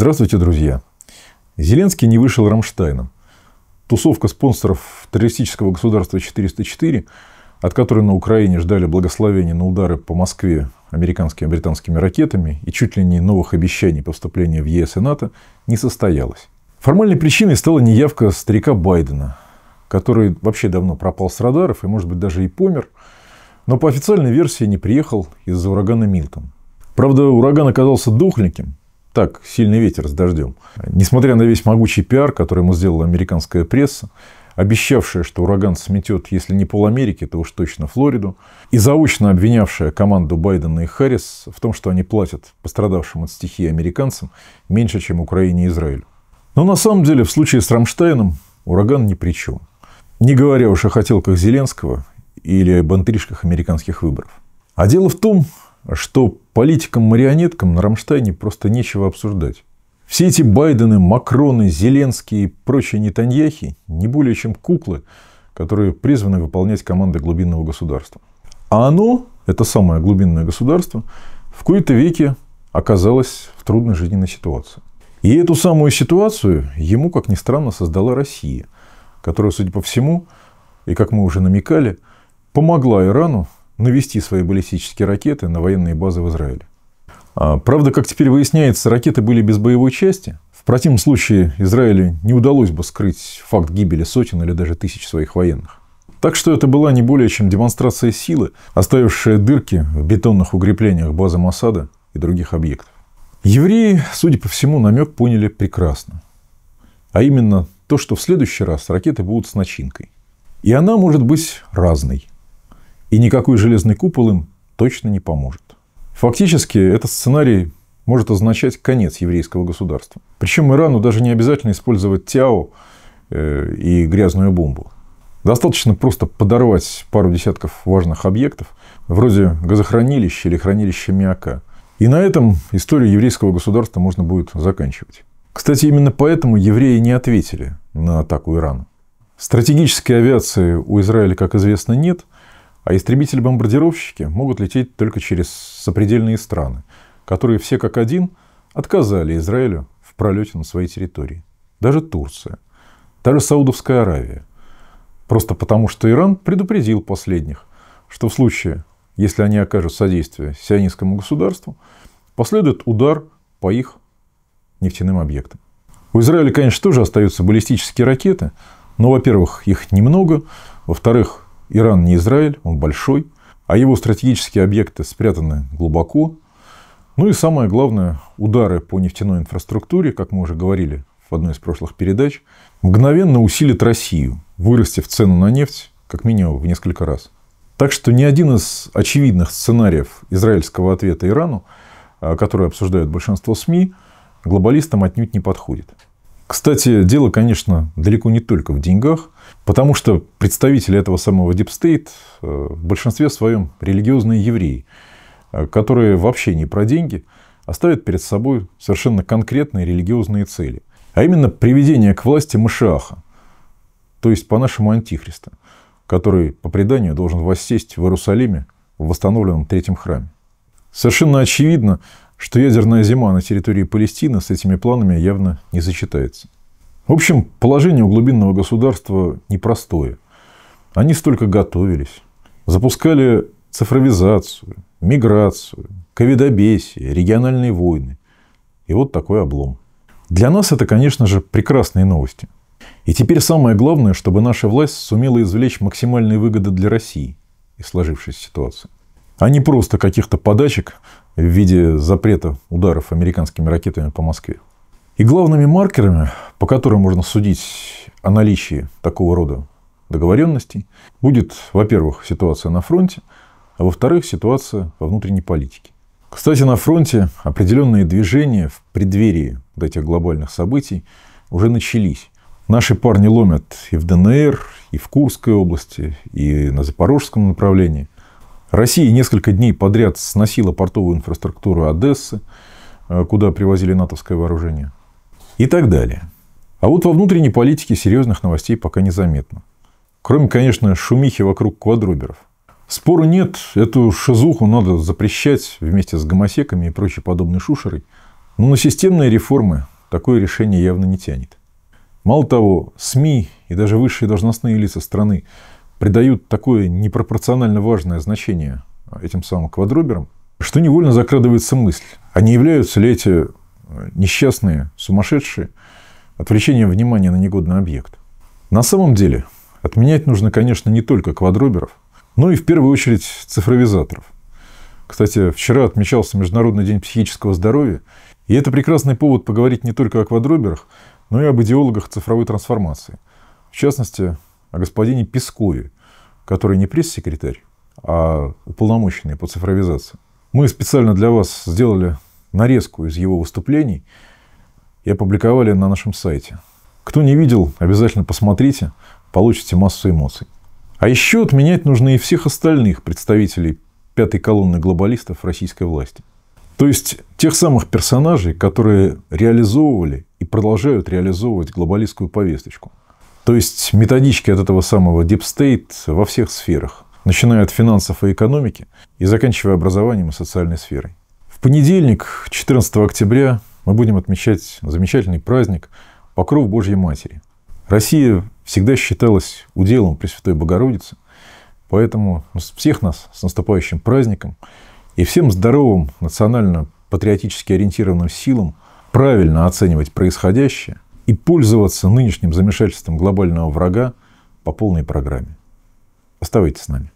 Здравствуйте, друзья. Зеленский не вышел Рамштайном. Тусовка спонсоров террористического государства 404, от которой на Украине ждали благословения на удары по Москве американскими и британскими ракетами и чуть ли не новых обещаний по вступлению в ЕС и НАТО, не состоялась. Формальной причиной стала неявка старика Байдена, который вообще давно пропал с радаров и, может быть, даже и помер, но по официальной версии не приехал из-за урагана Милтон. Правда, ураган оказался дохленьким, так, сильный ветер с дождем. Несмотря на весь могучий пиар, который ему сделала американская пресса, обещавшая, что ураган сметет, если не пол Америки, то уж точно Флориду, и заочно обвинявшая команду Байдена и Харрис в том, что они платят пострадавшим от стихии американцам меньше, чем Украине и Израилю. Но на самом деле в случае с Рамштайном ураган ни при чем. Не говоря уж о хотелках Зеленского или об интрижках американских выборов. А дело в том, что политикам-марионеткам на Рамштайне просто нечего обсуждать. Все эти Байдены, Макроны, Зеленские и прочие нетаньяхи не более чем куклы, которые призваны выполнять команды глубинного государства. А оно, это самое глубинное государство, в кои-то веке оказалось в трудной жизненной ситуации. И эту самую ситуацию ему, как ни странно, создала Россия, которая, судя по всему, и как мы уже намекали, помогла Ирану навести свои баллистические ракеты на военные базы в Израиле. А, правда, как теперь выясняется, ракеты были без боевой части. В противном случае Израилю не удалось бы скрыть факт гибели сотен или даже тысяч своих военных. Так что это была не более чем демонстрация силы, оставившая дырки в бетонных укреплениях базы Масада и других объектов. Евреи, судя по всему, намек поняли прекрасно. А именно то, что в следующий раз ракеты будут с начинкой. И она может быть разной. И никакой железный купол им точно не поможет. Фактически, этот сценарий может означать конец еврейского государства. Причем Ирану даже не обязательно использовать тяо э, и грязную бомбу. Достаточно просто подорвать пару десятков важных объектов, вроде газохранилища или хранилища миака. И на этом историю еврейского государства можно будет заканчивать. Кстати, именно поэтому евреи не ответили на атаку Ирана. Стратегической авиации у Израиля, как известно, нет – а истребители-бомбардировщики могут лететь только через сопредельные страны, которые все как один отказали Израилю в пролете на своей территории. Даже Турция, даже Саудовская Аравия. Просто потому, что Иран предупредил последних, что в случае, если они окажут содействие сионистскому государству, последует удар по их нефтяным объектам. У Израиля, конечно, тоже остаются баллистические ракеты, но, во-первых, их немного, во-вторых, Иран не Израиль, он большой, а его стратегические объекты спрятаны глубоко. Ну и самое главное, удары по нефтяной инфраструктуре, как мы уже говорили в одной из прошлых передач, мгновенно усилит Россию, вырастив цену на нефть как минимум в несколько раз. Так что ни один из очевидных сценариев израильского ответа Ирану, а, который обсуждают большинство СМИ, глобалистам отнюдь не подходит. Кстати, дело, конечно, далеко не только в деньгах, потому что представители этого самого Deep State э, в большинстве своем религиозные евреи, э, которые вообще не про деньги, оставят а перед собой совершенно конкретные религиозные цели. А именно приведение к власти Машиаха, то есть по-нашему Антихриста, который по преданию должен воссесть в Иерусалиме в восстановленном Третьем храме. Совершенно очевидно, что ядерная зима на территории Палестины с этими планами явно не сочетается. В общем, положение у глубинного государства непростое. Они столько готовились, запускали цифровизацию, миграцию, ковидобесие, региональные войны. И вот такой облом. Для нас это, конечно же, прекрасные новости. И теперь самое главное, чтобы наша власть сумела извлечь максимальные выгоды для России из сложившейся ситуации. А не просто каких-то подачек в виде запрета ударов американскими ракетами по Москве. И главными маркерами, по которым можно судить о наличии такого рода договоренностей, будет, во-первых, ситуация на фронте, а во-вторых, ситуация во внутренней политике. Кстати, на фронте определенные движения в преддверии вот этих глобальных событий уже начались. Наши парни ломят и в ДНР, и в Курской области, и на Запорожском направлении – Россия несколько дней подряд сносила портовую инфраструктуру Одессы, э, куда привозили натовское вооружение. И так далее. А вот во внутренней политике серьезных новостей пока незаметно. Кроме, конечно, шумихи вокруг квадруберов. Спора нет, эту шизуху надо запрещать вместе с гомосеками и прочей подобной шушерой. Но на системные реформы такое решение явно не тянет. Мало того, СМИ и даже высшие должностные лица страны придают такое непропорционально важное значение этим самым квадроберам, что невольно закрадывается мысль, а не являются ли эти э, несчастные, сумасшедшие отвлечением внимания на негодный объект? На самом деле, отменять нужно, конечно, не только квадроберов, но и в первую очередь цифровизаторов. Кстати, вчера отмечался Международный день психического здоровья, и это прекрасный повод поговорить не только о квадроберах, но и об идеологах цифровой трансформации. В частности, о господине Пескове, который не пресс-секретарь, а уполномоченный по цифровизации. Мы специально для вас сделали нарезку из его выступлений и опубликовали на нашем сайте. Кто не видел, обязательно посмотрите, получите массу эмоций. А еще отменять нужно и всех остальных представителей пятой колонны глобалистов российской власти. То есть тех самых персонажей, которые реализовывали и продолжают реализовывать глобалистскую повесточку. То есть методички от этого самого Deep State во всех сферах, начиная от финансов и экономики и заканчивая образованием и социальной сферой. В понедельник, 14 октября, мы будем отмечать замечательный праздник Покров Божьей Матери. Россия всегда считалась уделом Пресвятой Богородицы, поэтому всех нас с наступающим праздником и всем здоровым национально-патриотически ориентированным силам правильно оценивать происходящее – и пользоваться нынешним замешательством глобального врага по полной программе. Оставайтесь с нами.